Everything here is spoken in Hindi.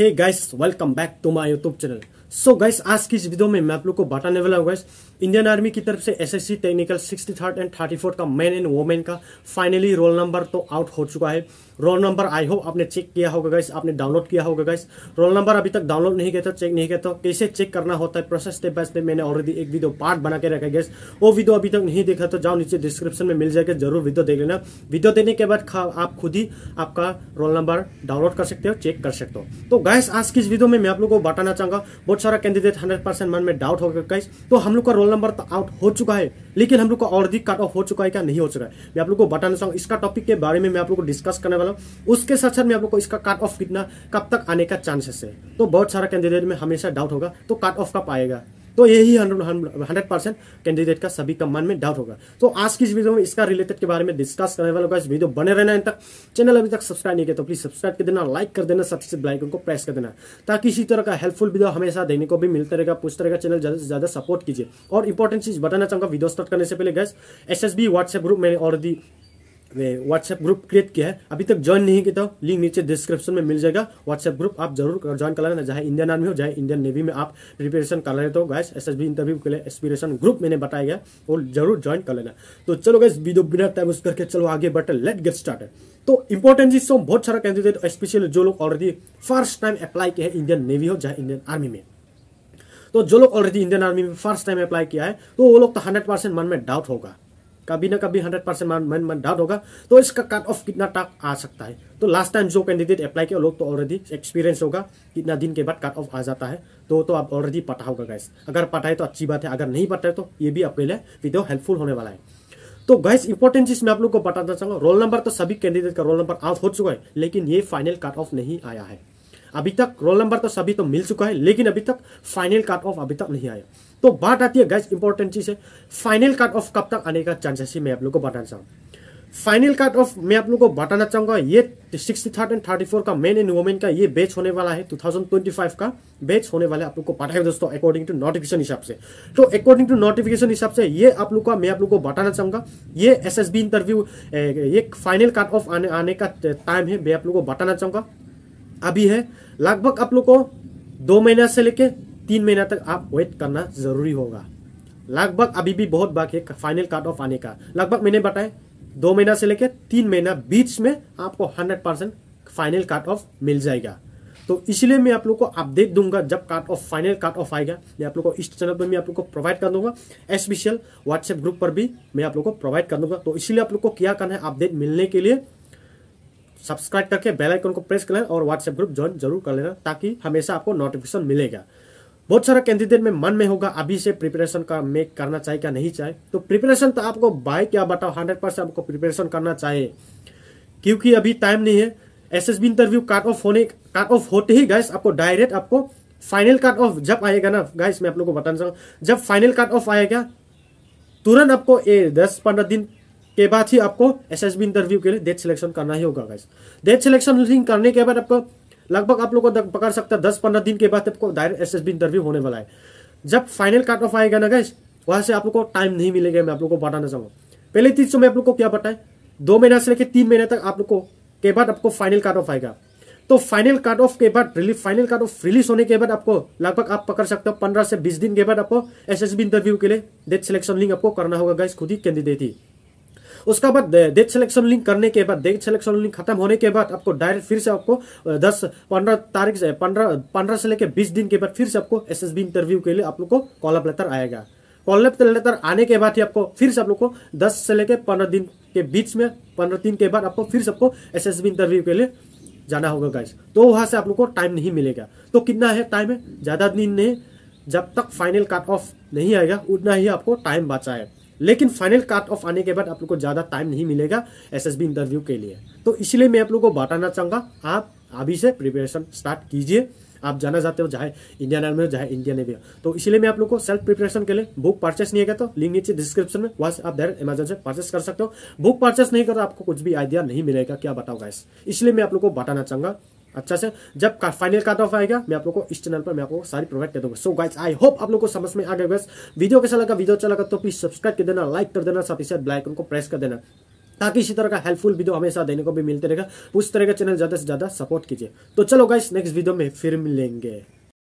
hey guys welcome back to my YouTube channel so guys आज की इस वीडियो में मैं आप लोग को बताने वाला हूँ गैस इंडियन आर्मी की तरफ से SSC technical sixty third and thirty fourth का मैन एंड वोमेन का फाइनली रोल नंबर तो आउट हो चुका है रोल नंबर आई होप आपने चेक किया होगा गैस आपने डाउनलोड किया होगा गैस रोल नंबर अभी तक डाउनलोड नहीं किया था चेक नहीं किया था कैसे चेक करना होता है प्रोसेस स्टेप बाय स्टेप मैंने ऑलरेडी एक वीडियो पार्ट बना के रखा गैस वो वीडियो अभी तक नहीं देखा तो जाओ नीचे डिस्क्रिप्शन में मिल जाएगा जरूर वीडियो देख लेना वीडियो देने के बाद आप खुद ही आपका रोल नंबर डाउनलोड कर सकते हो चेक कर सकते हो तो गैस आज की इस वीडियो में मैं आप लोग को बताना चाहूंगा बहुत बहुत सारा कैंडिडेट हंड्रेड परसेंट मन में डाउट होगा गाइस तो हम लोग का रोल नंबर तो आउट हो चुका है लेकिन हम लोग का और अधिक कट ऑफ हो चुका है क्या नहीं हो चुका है मैं आप लोग को बताने चाहूँ इसका टॉपिक के बारे में मैं आप लोग को डिस्कस करने वाला हूँ उसके साथ साथ मैं आप लोग को इसका कट ऑफ कितना कब तक आने का चांसेस है तो बहुत सारा कैंडिडेट में हमेशा डाउट होगा तो कट ऑफ कब आएगा तो यही हंड्रेड परसेंट कैंडिडेट का सभी का मन में डाउट होगा तो आज की इस वीडियो में इसका रिलेटेड के बारे में डिस्कस करने वाला होगा इस वीडियो बने रहना है तक चैनल अभी तक सब्सक्राइब नहीं किया तो प्लीज सब्सक्राइब कर देना लाइक कर देना सबसे लाइक उनको प्रेस कर देना ताकि इसी तरह का हेल्पफुल वीडियो हमेशा देने को भी मिलता रहेगा पूछता रहेगा चैनल ज्यादा से ज्यादा सपोर्ट कीजिए और इंपॉर्टेंट चीज बताना चाहूंगा वीडियो स्टार्ट करने से पहले guys S S B WhatsApp group मैंने ऑलरेडी व्हाट्सएप ग्रुप क्रिएट किया है अभी तक ज्वाइन नहीं किया तो लिंक नीचे डिस्क्रिप्शन में मिल जाएगा व्हाट्सएप ग्रुप आप जरूर ज्वाइन कर लेना चाहे इंडियन आर्मी हो चाहे इंडियन नेवी में आप प्रिपरेशन कर रहे हो गैस एस इंटरव्यू के लिए एस्पिरेशन ग्रुप मैंने बताया गया वो जरूर ज्वाइन कर लेना तो चलो गैस वीडियो बिना टाइम करके चलो आगे बट लेट गेट स्टार्ट तो इंपॉर्टेंट चीज बहुत सारा कैंडिडेट स्पेशली जो लोग ऑलरेडी फर्स्ट टाइम अप्लाई किया है इंडियन नेवी हो चाहे इंडियन आर्मी में तो जो लोग ऑलरेडी इंडियन आर्मी में फर्स्ट टाइम अप्लाई किया है तो वो लोग तो हंड्रेड परसेंट मन में डाउट होगा कभी ना कभी हंड्रेड परसेंट मन मन डाउट होगा तो इसका कट ऑफ कितना तक आ सकता है तो लास्ट टाइम जो कैंडिडेट अप्लाई किया लोग तो ऑलरेडी एक्सपीरियंस होगा कितना दिन के बाद कट ऑफ आ जाता है तो तो आप ऑलरेडी पता होगा गैस अगर पटाए तो अच्छी बात है अगर नहीं पता है तो ये भी आपके लिए वीडियो हेल्पफुल होने वाला है तो गैस इंपॉर्टेंट चीज मैं आप लोग को बताना चाहूंगा रोल नंबर तो सभी कैंडिडेट का रोल नंबर आउट हो चुका है लेकिन ये फाइनल कट ऑफ नहीं आया है अभी तक रोल नंबर तो सभी तो मिल चुका है लेकिन अभी तक फाइनल कार्ड ऑफ अभी तक नहीं आया तो बात आती है गैस इंपॉर्टेंट चीज है फाइनल कार्ड ऑफ कब तक आने का चांसेस मैं आप लोग को बताना चाहूँगा फाइनल कार्ड ऑफ मैं आप लोग को बताना चाहूंगा ये sixty third and thirty four का मेन एंड वोमेन का ये बैच होने वाला है टू थाउजेंड ट्वेंटी फाइव का बैच होने वाला है आप लोग को पता है दोस्तों अकॉर्डिंग टू नोटिफिकेशन हिसाब से तो अकॉर्डिंग टू नोटिफिकेशन हिसाब से ये आप लोग का मैं आप लोग को बताना चाहूंगा ये एस इंटरव्यू ये फाइनल कार्ड ऑफ आने का टाइम है मैं आप लोग को बताना चाहूंगा अभी है लगभग आप लोग को दो महीना से लेके तीन महीना तक आप वेट करना जरूरी होगा लगभग अभी भी बहुत बाकी है फाइनल कार्ड ऑफ आने का लगभग मैंने बताया दो महीना से लेके तीन महीना बीच में आपको hundred percent final cut off मिल जाएगा तो इसलिए मैं आप लोग को अपडेट दूंगा जब cut off final cut off आएगा मैं आप लोग को इस चैनल पर मैं आप लोग को प्रोवाइड कर दूंगा स्पेशल व्हाट्सएप ग्रुप पर भी मैं आप लोग को प्रोवाइड कर दूंगा तो इसलिए आप लोग को क्या करना है अपडेट मिलने के लिए सब्सक्राइब करके बेल आइकन को प्रेस कर लेना और व्हाट्सएप ग्रुप ज्वाइन जरूर कर लेना ताकि हमेशा आपको नोटिफिकेशन मिलेगा बहुत सारा कैंडिडेट में मन में होगा अभी से प्रिपरेशन का मेक करना चाहिए क्या नहीं चाहे तो प्रिपरेशन तो आपको बाय क्या बताओ हंड्रेड परसेंट आपको प्रिपरेशन करना चाहिए क्योंकि अभी टाइम नहीं है S S B interview cut off होने कट ऑफ होते ही गाइस आपको डायरेक्ट आपको फाइनल कट ऑफ जब आएगा ना गाइस मैं आप लोग को बताना चाहूंगा जब फाइनल कट ऑफ आएगा तुरंत आपको ए दस पंद्रह दिन के बाद ही आपको एस इंटरव्यू के लिए डेट सिलेक्शन करना ही होगा गाइस डेट सिलेक्शन लिंक करने के बाद आपको लगभग आप लोगों को पकड़ सकता है दस पंद्रह दिन के बाद आपको डायरेक्ट एस इंटरव्यू होने वाला है जब फाइनल कट ऑफ आएगा ना गाइस वहां से आप लोग को टाइम नहीं मिलेगा मैं आप लोग को बताना चाहूंगा पहले चीज़ तो मैं आप लोग को क्या बताएं दो महीना से लेकर तीन महीने तक आप लोग को के बाद आपको फाइनल कट ऑफ आएगा तो फाइनल कट ऑफ के बाद relief final cut off release होने के बाद आपको लगभग आप पकड़ सकते हो पंद्रह से बीस दिन के बाद आपको एस इंटरव्यू के लिए डेट सिलेक्शन लिंक आपको करना होगा गाइस खुद ही कैंडिडेट ही उसका बाद डेट सिलेक्शन लिंक करने के बाद डेट सिलेक्शन लिंक खत्म होने के बाद आपको डायरेक्ट फिर से आपको दस पंद्रह तारीख से पंद्रह से लेकर बीस दिन के बाद फिर से आपको एस इंटरव्यू के लिए आप लोग को अप लेटर आएगा अप लेटर आने के बाद ही आपको फिर से आप लोग को दस से लेकर पंद्रह दिन के बीच में पंद्रह दिन के बाद आपको फिर से आपको एस इंटरव्यू के लिए जाना होगा गाइस तो वहां से आप लोग को टाइम नहीं मिलेगा तो कितना है टाइम है ज़्यादा दिन नहीं जब तक फाइनल कट ऑफ नहीं आएगा उतना ही आपको टाइम बचा है लेकिन फाइनल कट ऑफ आने के बाद आप लोग को ज़्यादा टाइम नहीं मिलेगा एसएसबी इंटरव्यू के लिए तो इसलिए मैं आप लोग को बताना चाहूंगा आप अभी से प्रिपरेशन स्टार्ट कीजिए आप जाना चाहते हो चाहे इंडियन आर्मी हो चाहे इंडियन नेवी हो तो इसलिए मैं आप लोग को सेल्फ प्रिपरेशन के लिए बुक परचेस नहीं है तो लिंक नीचे डिस्क्रिप्शन में वहां से आप डायरेक्ट अमेजन से परचेस कर सकते हो बुक परचेस नहीं करो आपको कुछ भी आइडिया नहीं मिलेगा क्या बताओ गाइस इसलिए मैं आप लोग को बताना चाहूंगा अच्छा से जब का फाइनल कट ऑफ आएगा मैं आप लोगों को इस चैनल पर मैं आपको सारी प्रोवाइड कर दूंगा सो गाइस आई होप आप लोग को समझ में आ गया बस वीडियो कैसा लगा वीडियो अच्छा लगा तो प्लीज सब्सक्राइब कर देना लाइक कर देना साथ ही साथ ब्लाइकन को प्रेस कर देना ताकि इसी तरह का हेल्पफुल वीडियो हमेशा देने को भी मिलते रहेगा उस तरह का चैनल ज़्यादा से ज़्यादा सपोर्ट कीजिए तो चलो गाइस नेक्स्ट वीडियो में फिर मिलेंगे